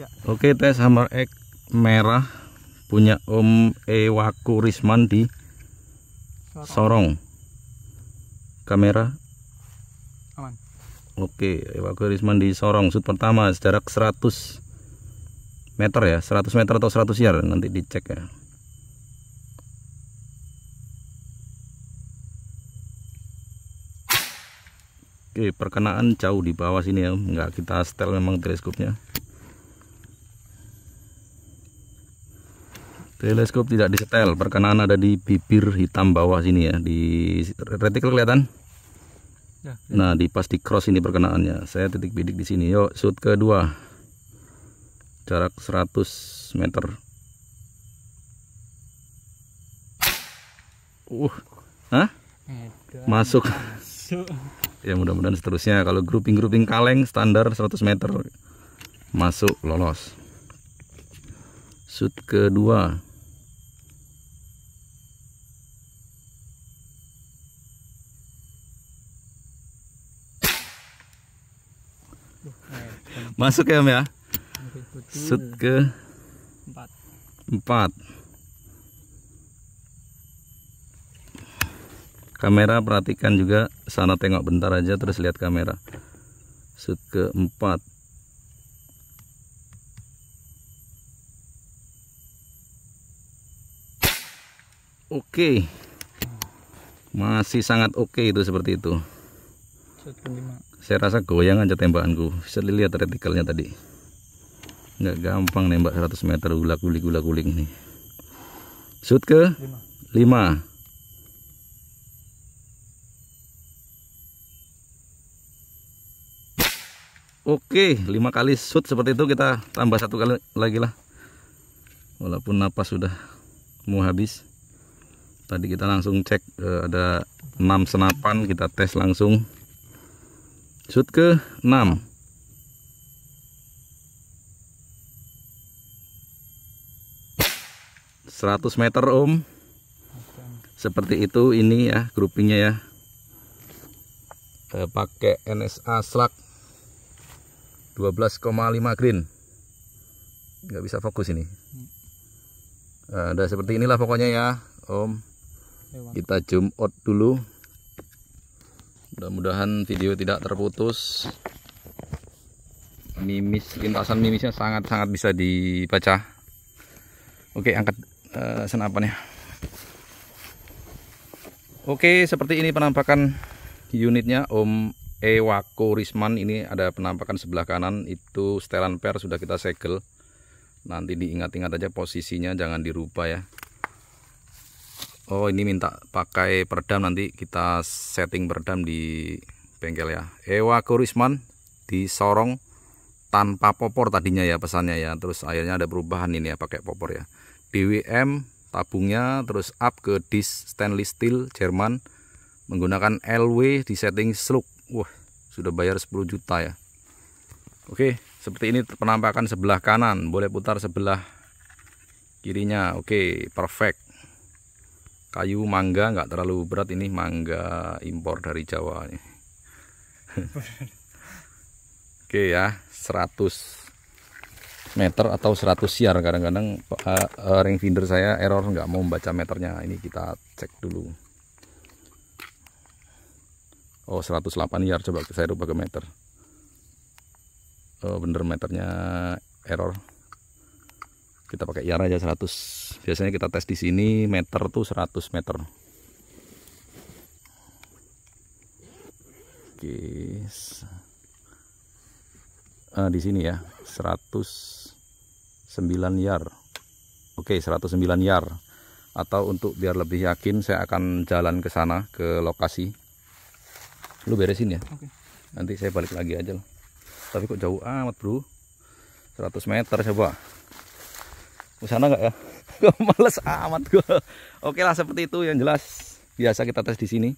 Ya. Oke, tes hammer X merah punya Om Ewaku Rismandi di Sorong. Sorong. Kamera aman. Oke, Ewaku Rismandi di Sorong shoot pertama jarak 100 meter ya, 100 meter atau 100 yard nanti dicek ya. Oke, perkenaan jauh di bawah sini ya, nggak kita setel memang teleskopnya. Teleskop tidak disetel, perkenaan ada di bibir hitam bawah sini ya, di retikel kelihatan? Ya, ya. Nah, di pas cross ini perkenaannya. Saya titik bidik di sini. Yuk, shoot kedua. Jarak 100 meter. Uh. Hah? Masuk. Masuk. ya, mudah-mudahan seterusnya kalau grouping-grouping kaleng standar 100 meter. Masuk, lolos. Shoot kedua. Masuk ya Om ya. Set ke 4. 4. Kamera perhatikan juga sana tengok bentar aja terus lihat kamera. Set ke 4. Oke. Okay. Masih sangat oke okay itu seperti itu. Set ke 5 saya rasa goyang aja tembakanku bisa dilihat retikalnya tadi nggak gampang nembak 100 meter gula guli gula guling ini shoot ke 5 Oke, 5 kali shoot seperti itu kita tambah satu kali lagi lah. Walaupun napas sudah mau habis. Tadi kita langsung cek eh, ada 6 senapan kita tes langsung shoot ke 6 100 meter om seperti itu ini ya groupingnya ya e, pakai NSA slug 12,5 green nggak bisa fokus ini e, seperti inilah pokoknya ya om kita zoom out dulu mudah-mudahan video tidak terputus mimis lintasan mimisnya sangat-sangat bisa dibaca oke angkat uh, eh, senapannya oke seperti ini penampakan unitnya Om Ewako Risman ini ada penampakan sebelah kanan itu setelan per sudah kita segel nanti diingat-ingat aja posisinya jangan dirubah ya Oh ini minta pakai peredam nanti kita setting peredam di bengkel ya Ewa Kurisman di Sorong tanpa popor tadinya ya pesannya ya terus akhirnya ada perubahan ini ya pakai popor ya DWM tabungnya terus up ke dis stainless steel Jerman menggunakan LW di setting slug wah sudah bayar 10 juta ya Oke seperti ini penampakan sebelah kanan boleh putar sebelah kirinya oke perfect kayu mangga nggak terlalu berat ini mangga impor dari Jawa ini. oke ya 100 meter atau 100 siar kadang-kadang uh, ring finder saya error nggak mau membaca meternya ini kita cek dulu oh 108 yard coba saya rubah ke meter oh bener meternya error kita pakai yard aja 100 biasanya kita tes di sini meter tuh 100 meter oke uh, ah, di sini ya 109 yard oke 109 yard atau untuk biar lebih yakin saya akan jalan ke sana ke lokasi lu beresin ya Oke. nanti saya balik lagi aja loh tapi kok jauh amat bro 100 meter coba ke sana nggak ya males amat gue oke lah seperti itu yang jelas biasa kita tes di sini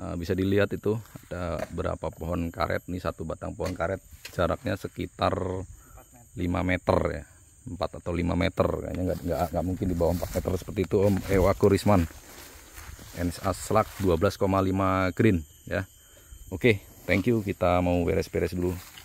eh, bisa dilihat itu ada berapa pohon karet nih satu batang pohon karet jaraknya sekitar 5 meter ya 4 atau 5 meter kayaknya nggak nggak nggak mungkin di bawah 4 meter seperti itu Om Ewa Kurisman NSA Slack 12,5 green ya oke thank you kita mau beres-beres dulu